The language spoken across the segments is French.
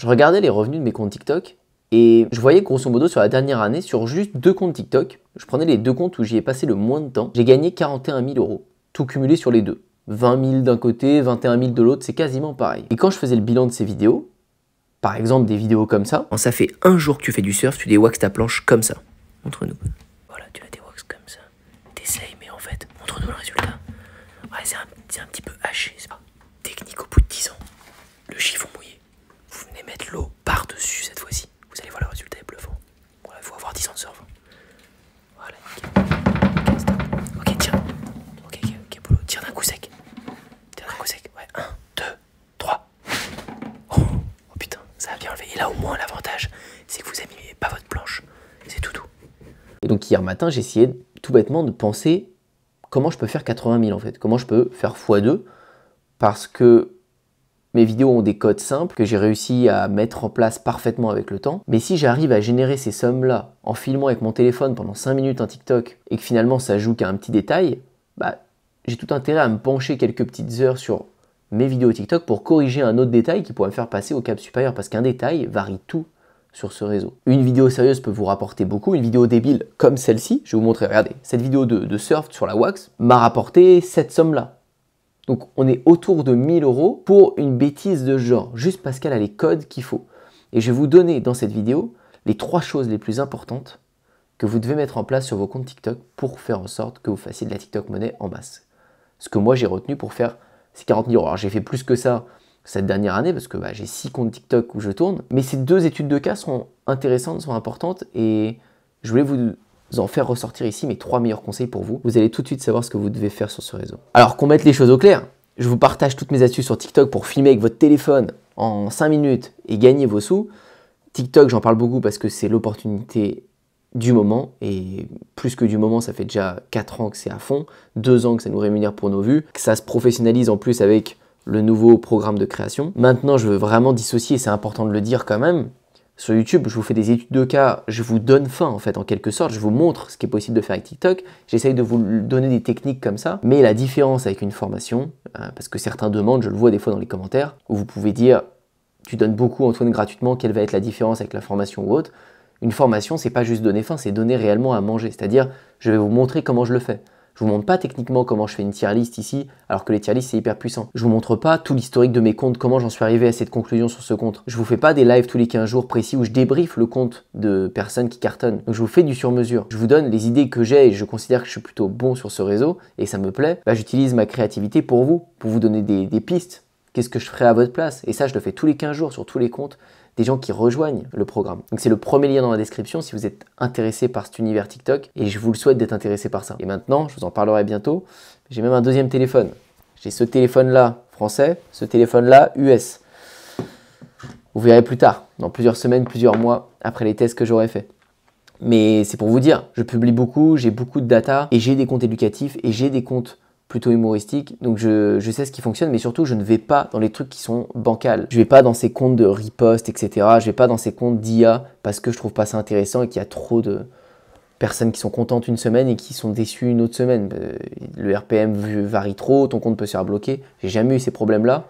Je regardais les revenus de mes comptes TikTok et je voyais grosso modo sur la dernière année, sur juste deux comptes TikTok, je prenais les deux comptes où j'y ai passé le moins de temps, j'ai gagné 41 000 euros, tout cumulé sur les deux. 20 000 d'un côté, 21 000 de l'autre, c'est quasiment pareil. Et quand je faisais le bilan de ces vidéos, par exemple des vidéos comme ça, ça fait un jour que tu fais du surf, tu déwaxes ta planche comme ça, montre nous. Voilà, tu la déwaxes comme ça. T'essayes, mais en fait, montre-nous le résultat. Ouais, c'est un, un, petit peu haché, c'est pas technique au bout de 10 ans. matin, j'essayais tout bêtement de penser comment je peux faire 80 000 en fait, comment je peux faire x2 parce que mes vidéos ont des codes simples que j'ai réussi à mettre en place parfaitement avec le temps. Mais si j'arrive à générer ces sommes-là en filmant avec mon téléphone pendant 5 minutes un TikTok et que finalement ça joue qu'à un petit détail, bah, j'ai tout intérêt à me pencher quelques petites heures sur mes vidéos TikTok pour corriger un autre détail qui pourrait me faire passer au cap supérieur parce qu'un détail varie tout sur ce réseau. Une vidéo sérieuse peut vous rapporter beaucoup, une vidéo débile comme celle-ci, je vais vous montrer, regardez, cette vidéo de, de surf sur la wax m'a rapporté cette somme-là. Donc on est autour de 1000 euros pour une bêtise de genre, juste parce qu'elle a les codes qu'il faut. Et je vais vous donner dans cette vidéo les trois choses les plus importantes que vous devez mettre en place sur vos comptes TikTok pour faire en sorte que vous fassiez de la TikTok monnaie en masse. Ce que moi j'ai retenu pour faire ces 40 000 euros. Alors j'ai fait plus que ça cette dernière année, parce que bah, j'ai six comptes TikTok où je tourne. Mais ces deux études de cas sont intéressantes, sont importantes, et je voulais vous en faire ressortir ici mes trois meilleurs conseils pour vous. Vous allez tout de suite savoir ce que vous devez faire sur ce réseau. Alors qu'on mette les choses au clair, je vous partage toutes mes astuces sur TikTok pour filmer avec votre téléphone en 5 minutes et gagner vos sous. TikTok, j'en parle beaucoup parce que c'est l'opportunité du moment, et plus que du moment, ça fait déjà 4 ans que c'est à fond, 2 ans que ça nous rémunère pour nos vues, que ça se professionnalise en plus avec le nouveau programme de création. Maintenant, je veux vraiment dissocier, c'est important de le dire quand même. Sur YouTube, je vous fais des études de cas, je vous donne fin en fait, en quelque sorte, je vous montre ce qui est possible de faire avec TikTok, j'essaye de vous donner des techniques comme ça, mais la différence avec une formation, euh, parce que certains demandent, je le vois des fois dans les commentaires, où vous pouvez dire, tu donnes beaucoup Antoine gratuitement, quelle va être la différence avec la formation ou autre Une formation, c'est pas juste donner faim, c'est donner réellement à manger, c'est-à-dire, je vais vous montrer comment je le fais. Je vous montre pas techniquement comment je fais une tier list ici, alors que les tier list c'est hyper puissant. Je vous montre pas tout l'historique de mes comptes, comment j'en suis arrivé à cette conclusion sur ce compte. Je vous fais pas des lives tous les 15 jours précis où je débriefe le compte de personnes qui cartonnent. Donc je vous fais du sur mesure. Je vous donne les idées que j'ai et je considère que je suis plutôt bon sur ce réseau et ça me plaît. Bah, j'utilise ma créativité pour vous, pour vous donner des, des pistes. Qu'est-ce que je ferais à votre place Et ça, je le fais tous les 15 jours sur tous les comptes gens qui rejoignent le programme. Donc c'est le premier lien dans la description si vous êtes intéressé par cet univers TikTok et je vous le souhaite d'être intéressé par ça. Et maintenant, je vous en parlerai bientôt, j'ai même un deuxième téléphone. J'ai ce téléphone-là français, ce téléphone-là US. Vous verrez plus tard, dans plusieurs semaines, plusieurs mois, après les tests que j'aurai fait. Mais c'est pour vous dire, je publie beaucoup, j'ai beaucoup de data et j'ai des comptes éducatifs et j'ai des comptes plutôt humoristique. Donc je, sais ce qui fonctionne, mais surtout je ne vais pas dans les trucs qui sont bancals. Je vais pas dans ces comptes de riposte, etc. Je vais pas dans ces comptes d'IA parce que je trouve pas ça intéressant et qu'il y a trop de personnes qui sont contentes une semaine et qui sont déçues une autre semaine. Euh, le RPM varie trop, ton compte peut se faire bloquer. J'ai jamais eu ces problèmes-là.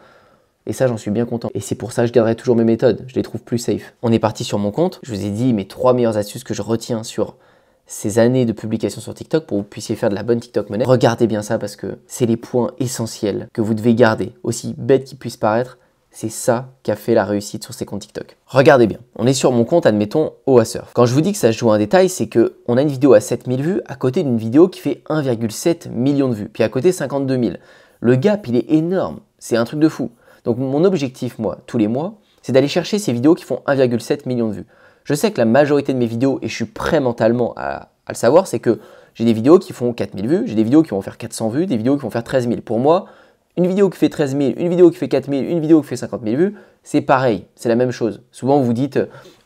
Et ça, j'en suis bien content. Et c'est pour ça que je garderai toujours mes méthodes. Je les trouve plus safe. On est parti sur mon compte. Je vous ai dit mes trois meilleures astuces que je retiens sur ces années de publication sur TikTok pour que vous puissiez faire de la bonne TikTok monnaie. Regardez bien ça parce que c'est les points essentiels que vous devez garder, aussi bête qu'ils puissent paraître. C'est ça qui a fait la réussite sur ces comptes TikTok. Regardez bien, on est sur mon compte, admettons, OASurf. Quand je vous dis que ça joue un détail, c'est qu'on on a une vidéo à 7000 vues à côté d'une vidéo qui fait 1,7 million de vues, puis à côté 52 000. Le gap, il est énorme, c'est un truc de fou. Donc mon objectif, moi, tous les mois, c'est d'aller chercher ces vidéos qui font 1,7 million de vues je sais que la majorité de mes vidéos, et je suis prêt mentalement à, le savoir, c'est que j'ai des vidéos qui font 4000 vues, j'ai des vidéos qui vont faire 400 vues, des vidéos qui vont faire 13 000. Pour moi, une vidéo qui fait 13 000, une vidéo qui fait 4000, une vidéo qui fait 50 000 vues, c'est pareil, c'est la même chose. Souvent, vous dites,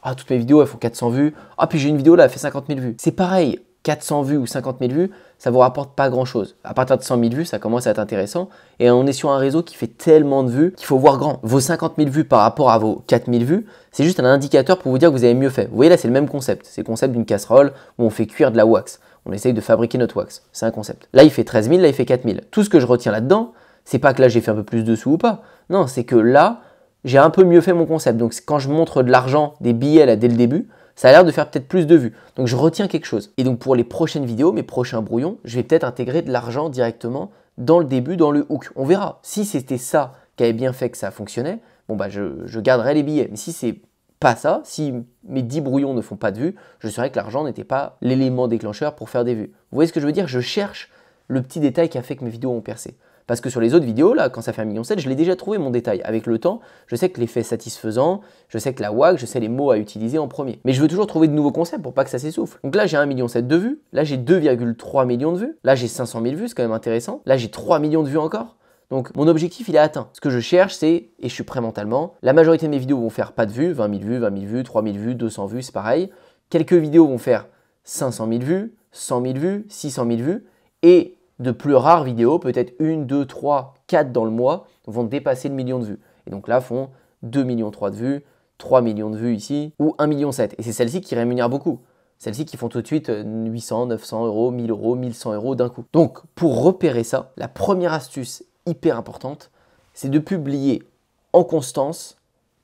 ah, toutes mes vidéos, elles font 400 vues, ah, puis j'ai une vidéo là, elle fait 50 000 vues. C'est pareil, 400 vues ou 50 000 vues, ça vous rapporte pas grand chose. À partir de 100 000 vues, ça commence à être intéressant. Et on est sur un réseau qui fait tellement de vues qu'il faut voir grand. Vos 50 000 vues par rapport à vos 4 000 vues, c'est juste un indicateur pour vous dire que vous avez mieux fait. Vous voyez là, c'est le même concept. C'est le concept d'une casserole où on fait cuire de la wax. On essaye de fabriquer notre wax. C'est un concept. Là, il fait 13 000, là, il fait 4 000. Tout ce que je retiens là-dedans, c'est pas que là, j'ai fait un peu plus de sous ou pas. Non, c'est que là, j'ai un peu mieux fait mon concept. Donc, quand je montre de l'argent, des billets là dès le début, ça a l'air de faire peut-être plus de vues. Donc je retiens quelque chose. Et donc pour les prochaines vidéos, mes prochains brouillons, je vais peut-être intégrer de l'argent directement dans le début, dans le hook. On verra. Si c'était ça qui avait bien fait que ça fonctionnait, bon bah je, garderai les billets. Mais si c'est pas ça, si mes 10 brouillons ne font pas de vues, je saurais que l'argent n'était pas l'élément déclencheur pour faire des vues. Vous voyez ce que je veux dire Je cherche le petit détail qui a fait que mes vidéos ont percé. Parce que sur les autres vidéos, là, quand ça fait 1,7 million, je l'ai déjà trouvé mon détail. Avec le temps, je sais que l'effet est satisfaisant, je sais que la WAG, je sais les mots à utiliser en premier. Mais je veux toujours trouver de nouveaux concepts pour pas que ça s'essouffle. Donc là, j'ai 1,7 million de vues, là, j'ai 2,3 millions de vues, là, j'ai 500 000 vues, c'est quand même intéressant, là, j'ai 3 millions de vues encore. Donc mon objectif il est atteint. Ce que je cherche c'est, et je suis prêt mentalement, la majorité de mes vidéos vont faire pas de vues, 20 000 vues, 20 000 vues, 3 000 vues, 200 vues, c'est pareil. Quelques vidéos vont faire 500 000 vues, 100 000 vues, 600 000 vues, et de plus rares vidéos, peut-être une, deux, trois, quatre dans le mois, vont dépasser le million de vues. Et donc là font 2 millions 3 de vues, 3 millions de vues ici, ou 1 million 7. Et c'est celles-ci qui rémunèrent beaucoup. Celles-ci qui font tout de suite 800, euh, 900 euros, 1000 euros, 1100 euros d'un coup. Donc pour repérer ça, la première astuce hyper importante, c'est de publier en constance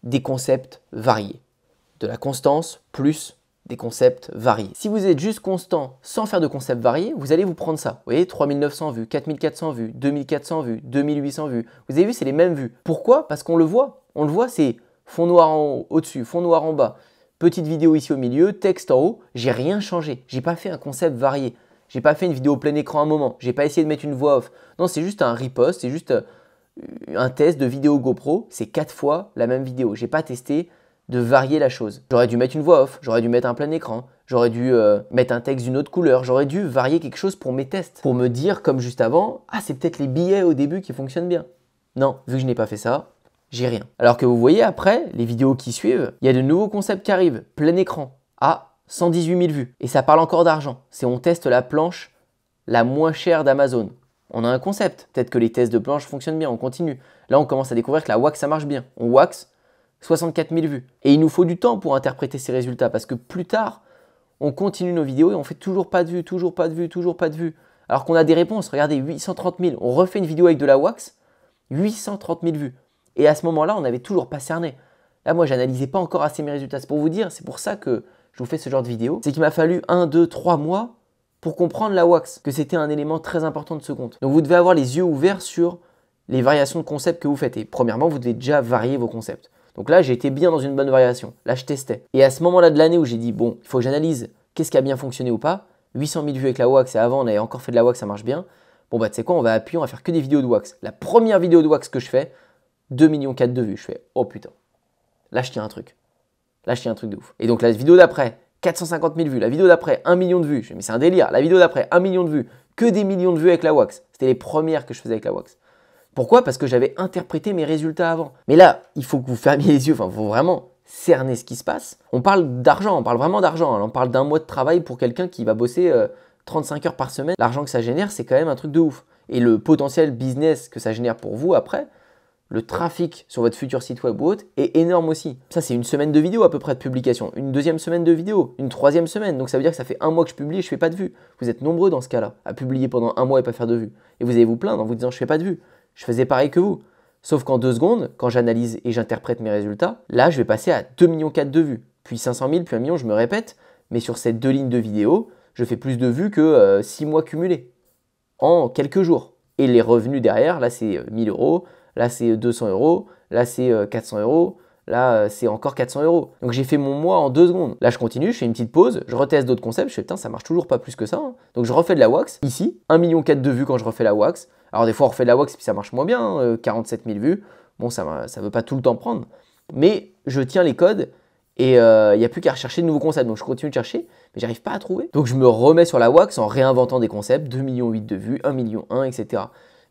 des concepts variés. De la constance plus concepts variés. Si vous êtes juste constant sans faire de concepts variés, vous allez vous prendre ça. Vous voyez, 3900 vues, 4400 vues, 2400 vues, 2800 vues. Vous avez vu, c'est les mêmes vues. Pourquoi Parce qu'on le voit. On le voit, c'est fond noir en haut, au-dessus, fond noir en bas, petite vidéo ici au milieu, texte en haut. J'ai rien changé. J'ai pas fait un concept varié. J'ai pas fait une vidéo plein écran à un moment. J'ai pas essayé de mettre une voix off. Non, c'est juste un riposte, c'est juste euh, un test de vidéo GoPro. C'est quatre fois la même vidéo. J'ai pas testé de varier la chose. J'aurais dû mettre une voix off, j'aurais dû mettre un plein écran, j'aurais dû euh, mettre un texte d'une autre couleur, j'aurais dû varier quelque chose pour mes tests, pour me dire, comme juste avant, ah c'est peut-être les billets au début qui fonctionnent bien. Non, vu que je n'ai pas fait ça, j'ai rien. Alors que vous voyez après, les vidéos qui suivent, il y a de nouveaux concepts qui arrivent, plein écran, à 118 000 vues. Et ça parle encore d'argent, c'est on teste la planche la moins chère d'Amazon. On a un concept, peut-être que les tests de planche fonctionnent bien, on continue. Là on commence à découvrir que la wax ça marche bien. On wax, 64 000 vues. Et il nous faut du temps pour interpréter ces résultats parce que plus tard, on continue nos vidéos et on fait toujours pas de vues, toujours pas de vues, toujours pas de vues. Alors qu'on a des réponses, regardez, 830 000. On refait une vidéo avec de la wax, 830 000 vues. Et à ce moment-là, on n'avait toujours pas cerné. Là, moi, j'analysais pas encore assez mes résultats. C'est pour vous dire, c'est pour ça que je vous fais ce genre de vidéo. C'est qu'il m'a fallu 1, 2, 3 mois pour comprendre la wax, que c'était un élément très important de ce compte. Donc vous devez avoir les yeux ouverts sur les variations de concepts que vous faites. Et premièrement, vous devez déjà varier vos concepts. Donc là, été bien dans une bonne variation. Là, je testais. Et à ce moment-là de l'année où j'ai dit, bon, il faut que j'analyse qu'est-ce qui a bien fonctionné ou pas, 800 000 vues avec la wax et avant, on avait encore fait de la wax, ça marche bien. Bon, bah, tu sais quoi, on va appuyer, on va faire que des vidéos de wax. La première vidéo de wax que je fais, 2 millions 4 de vues. Je fais, oh putain, là, je tiens un truc. Là, je tiens un truc de ouf. Et donc, la vidéo d'après, 450 000 vues. La vidéo d'après, 1 million de vues. Je mais c'est un délire. La vidéo d'après, 1 million de vues. Que des millions de vues avec la wax. C'était les premières que je faisais avec la wax. Pourquoi Parce que j'avais interprété mes résultats avant. Mais là, il faut que vous fermiez les yeux, enfin, faut vraiment cerner ce qui se passe. On parle d'argent, on parle vraiment d'argent. Hein. On parle d'un mois de travail pour quelqu'un qui va bosser 35 euh, heures par semaine. L'argent que ça génère, c'est quand même un truc de ouf. Et le potentiel business que ça génère pour vous après, le trafic sur votre futur site web ou autre est énorme aussi. Ça, c'est une semaine de vidéo à peu près de publication, une deuxième semaine de vidéo, une troisième semaine. Donc ça veut dire que ça fait un mois que je publie et je fais pas de vues. Vous êtes nombreux dans ce cas-là à publier pendant un mois et pas faire de vues. Et vous allez vous plaindre en vous disant je fais pas de vues je faisais pareil que vous. Sauf qu'en deux secondes, quand j'analyse et j'interprète mes résultats, là, je vais passer à 2,4 millions de vues, puis 500 000, puis 1 million, je me répète, mais sur ces deux lignes de vidéo, je fais plus de vues que 6 euh, mois cumulés, en quelques jours. Et les revenus derrière, là, c'est 1000 euh, euros, là, c'est 200 euh, euros, là, c'est 400 euros, là, c'est encore 400 euros. Donc j'ai fait mon mois en deux secondes. Là, je continue, je fais une petite pause, je reteste d'autres concepts, je fais putain, ça marche toujours pas plus que ça. Hein. Donc je refais de la wax, ici, 1,4 million de vues quand je refais la wax, alors des fois on refait de la wax puis ça marche moins bien, 47 euh, 000 vues, bon ça ne veut pas tout le temps prendre, mais je tiens les codes et il euh, n'y a plus qu'à rechercher de nouveaux concepts. Donc je continue de chercher, mais j'arrive pas à trouver. Donc je me remets sur la wax en réinventant des concepts, 2,8 millions de vues, 1 million 1, etc.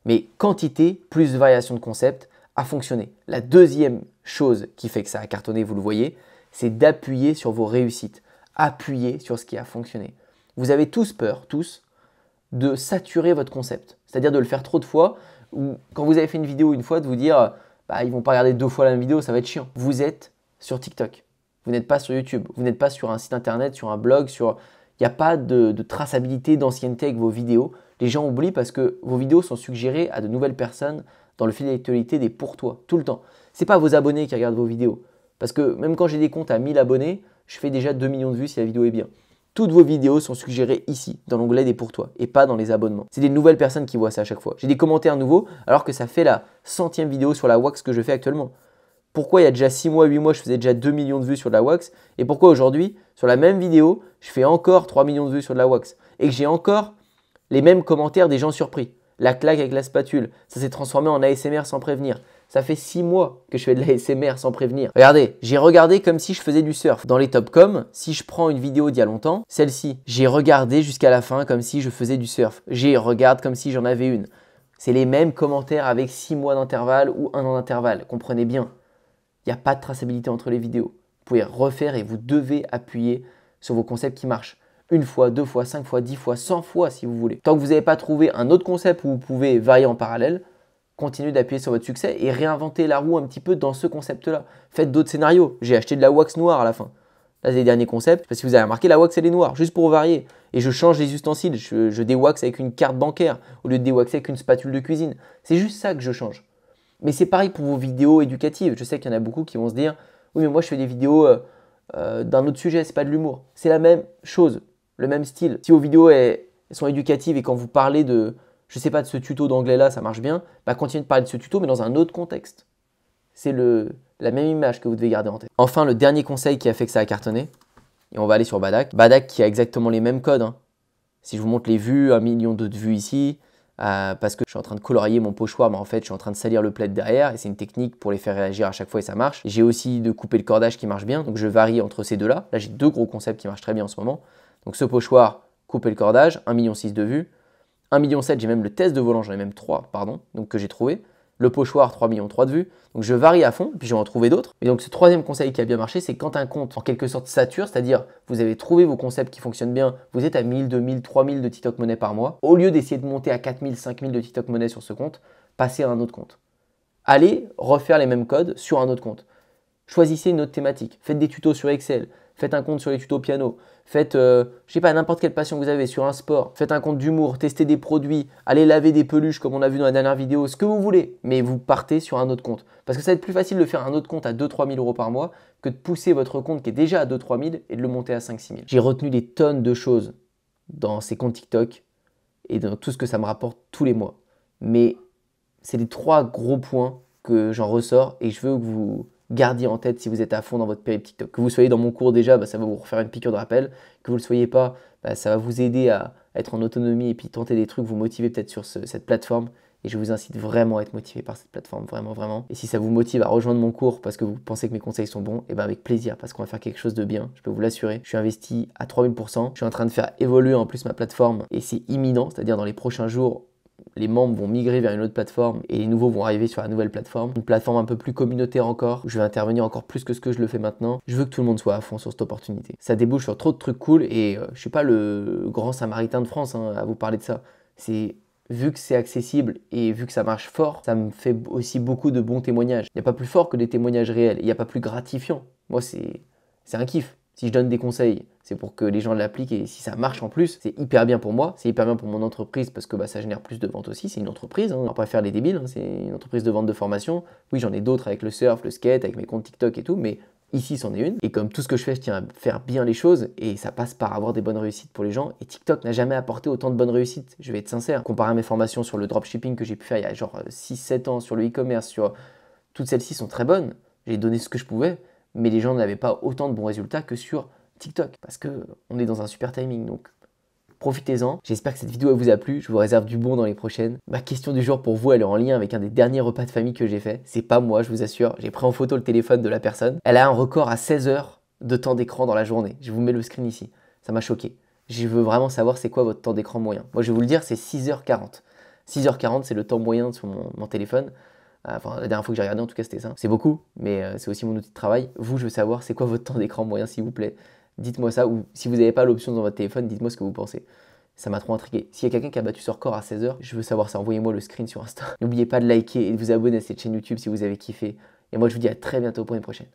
Mais quantité plus variation de concept a fonctionné. La deuxième chose qui fait que ça a cartonné, vous le voyez, c'est d'appuyer sur vos réussites. Appuyer sur ce qui a fonctionné. Vous avez tous peur, tous, de saturer votre concept. C'est-à-dire de le faire trop de fois, ou quand vous avez fait une vidéo une fois, de vous dire, ils bah, ils vont pas regarder deux fois la même vidéo, ça va être chiant. Vous êtes sur TikTok, vous n'êtes pas sur YouTube, vous n'êtes pas sur un site internet, sur un blog, sur... Il n'y a pas de, traçabilité, d'ancienneté avec vos vidéos. Les gens oublient parce que vos vidéos sont suggérées à de nouvelles personnes dans le fil d'actualité des pour toi, tout le temps. Ce n'est pas vos abonnés qui regardent vos vidéos. Parce que même quand j'ai des comptes à 1000 abonnés, je fais déjà 2 millions de vues si la vidéo est bien. Toutes vos vidéos sont suggérées ici, dans l'onglet des pour toi, et pas dans les abonnements. C'est des nouvelles personnes qui voient ça à chaque fois. J'ai des commentaires nouveaux, alors que ça fait la centième vidéo sur la wax que je fais actuellement. Pourquoi il y a déjà 6 mois, 8 mois, je faisais déjà 2 millions de vues sur de la wax, et pourquoi aujourd'hui, sur la même vidéo, je fais encore 3 millions de vues sur de la wax, et que j'ai encore les mêmes commentaires des gens surpris. La claque avec la spatule, ça s'est transformé en ASMR sans prévenir. Ça fait 6 mois que je fais de l'ASMR sans prévenir. Regardez, j'ai regardé comme si je faisais du surf. Dans les topcom si je prends une vidéo d'il y a longtemps, celle-ci, j'ai regardé jusqu'à la fin comme si je faisais du surf. J'ai regardé comme si j'en avais une. C'est les mêmes commentaires avec 6 mois d'intervalle ou 1 an d'intervalle. Comprenez bien, il n'y a pas de traçabilité entre les vidéos. Vous pouvez refaire et vous devez appuyer sur vos concepts qui marchent une fois, deux fois, cinq fois, dix fois, cent fois si vous voulez. Tant que vous n'avez pas trouvé un autre concept où vous pouvez varier en parallèle, continuez d'appuyer sur votre succès et réinventez la roue un petit peu dans ce concept-là. Faites d'autres scénarios. J'ai acheté de la wax noire à la fin. Là, c'est les derniers concepts. Parce que vous avez remarqué, la wax, elle est noire, juste pour varier. Et je change les ustensiles. Je, déwax avec une carte bancaire au lieu de déwaxer avec une spatule de cuisine. C'est juste ça que je change. Mais c'est pareil pour vos vidéos éducatives. Je sais qu'il y en a beaucoup qui vont se dire Oui, mais moi, je fais des vidéos euh, euh, d'un autre sujet, c'est pas de l'humour. C'est la même chose, le même style. Si vos vidéos sont éducatives et quand vous parlez de, je ne sais pas de ce tuto d'anglais là, ça marche bien, bah continue de parler de ce tuto mais dans un autre contexte. C'est la même image que vous devez garder en tête. Enfin, le dernier conseil qui a fait que ça a cartonné, et on va aller sur Badak. Badak qui a exactement les mêmes codes. Hein. Si je vous montre les vues, un million de vues ici, euh, parce que je suis en train de colorier mon pochoir, mais en fait je suis en train de salir le plaid derrière, et c'est une technique pour les faire réagir à chaque fois et ça marche. J'ai aussi de couper le cordage qui marche bien, donc je varie entre ces deux-là. Là, j'ai deux gros concepts qui marchent très bien en ce moment. Donc ce pochoir, couper le cordage, 1 million de vues. 1,7 million, j'ai même le test de volant, j'en ai même 3, pardon, donc que j'ai trouvé. Le pochoir, 3 millions 3 de vues. Donc je varie à fond, puis je vais en trouver d'autres. Et donc ce troisième conseil qui a bien marché, c'est quand un compte en quelque sorte sature, c'est-à-dire vous avez trouvé vos concepts qui fonctionnent bien, vous êtes à 1000, 2000, 3000 de TikTok monnaie par mois, au lieu d'essayer de monter à 4000, 5000 de TikTok monnaie sur ce compte, passez à un autre compte. Allez refaire les mêmes codes sur un autre compte. Choisissez une autre thématique, faites des tutos sur Excel, faites un compte sur les tutos piano, faites, euh, je ne sais pas, n'importe quelle passion que vous avez sur un sport, faites un compte d'humour, testez des produits, allez laver des peluches comme on a vu dans la dernière vidéo, ce que vous voulez, mais vous partez sur un autre compte. Parce que ça va être plus facile de faire un autre compte à 2-3 000 euros par mois que de pousser votre compte qui est déjà à 2-3 000 et de le monter à 5-6 000. J'ai retenu des tonnes de choses dans ces comptes TikTok et dans tout ce que ça me rapporte tous les mois. Mais c'est les trois gros points que j'en ressors et je veux que vous gardiez en tête si vous êtes à fond dans votre périple TikTok. Que vous soyez dans mon cours déjà, bah, ça va vous refaire une piqûre de rappel. Que vous ne le soyez pas, bah, ça va vous aider à être en autonomie et puis tenter des trucs, vous motiver peut-être sur cette plateforme. Et je vous incite vraiment à être motivé par cette plateforme, vraiment, vraiment. Et si ça vous motive à rejoindre mon cours parce que vous pensez que mes conseils sont bons, et bien bah, avec plaisir, parce qu'on va faire quelque chose de bien, je peux vous l'assurer. Je suis investi à 3000%, je suis en train de faire évoluer en plus ma plateforme, et c'est imminent, c'est-à-dire dans les prochains jours, les membres vont migrer vers une autre plateforme et les nouveaux vont arriver sur la nouvelle plateforme. Une plateforme un peu plus communautaire encore, je vais intervenir encore plus que ce que je le fais maintenant. Je veux que tout le monde soit à fond sur cette opportunité. Ça débouche sur trop de trucs cool et je euh, je suis pas le grand samaritain de France hein, à vous parler de ça. C'est vu que c'est accessible et vu que ça marche fort, ça me fait aussi beaucoup de bons témoignages. Il n'y a pas plus fort que des témoignages réels, il n'y a pas plus gratifiant. Moi, c'est un kiff. Si je donne des conseils, c'est pour que les gens l'appliquent et si ça marche en plus, c'est hyper bien pour moi, c'est hyper bien pour mon entreprise parce que bah, ça génère plus de ventes aussi, c'est une entreprise, hein. on va pas faire les débiles, hein, c'est une entreprise de vente de formation. Oui, j'en ai d'autres avec le surf, le skate, avec mes comptes TikTok et tout, mais ici c'en est une. Et comme tout ce que je fais, je tiens à faire bien les choses et ça passe par avoir des bonnes réussites pour les gens. Et TikTok n'a jamais apporté autant de bonnes réussites, je vais être sincère. Comparé à mes formations sur le dropshipping que j'ai pu faire il y a genre 6-7 euh, ans, sur le e-commerce, sur... toutes celles-ci sont très bonnes, j'ai donné ce que je pouvais mais les gens n'avaient pas autant de bons résultats que sur TikTok, parce que on est dans un super timing, donc profitez-en. J'espère que cette vidéo vous a plu, je vous réserve du bon dans les prochaines. Ma question du jour pour vous, elle est en lien avec un des derniers repas de famille que j'ai fait. C'est pas moi, je vous assure, j'ai pris en photo le téléphone de la personne. Elle a un record à 16 heures de temps d'écran dans la journée. Je vous mets le screen ici, ça m'a choqué. Je veux vraiment savoir c'est quoi votre temps d'écran moyen. Moi je vais vous le dire, c'est 6h40. 6h40 c'est le temps moyen sur mon téléphone. Ah, enfin, la dernière fois que j'ai regardé, en tout cas, c'était ça. C'est beaucoup, mais euh, c'est aussi mon outil de travail. Vous, je veux savoir, c'est quoi votre temps d'écran moyen, s'il vous plaît Dites-moi ça, ou si vous n'avez pas l'option dans votre téléphone, dites-moi ce que vous pensez. Ça m'a trop intrigué. S'il y a quelqu'un qui a battu son record à 16h, je veux savoir ça. Envoyez-moi le screen sur Insta. N'oubliez pas de liker et de vous abonner à cette chaîne YouTube si vous avez kiffé. Et moi, je vous dis à très bientôt pour une prochaine.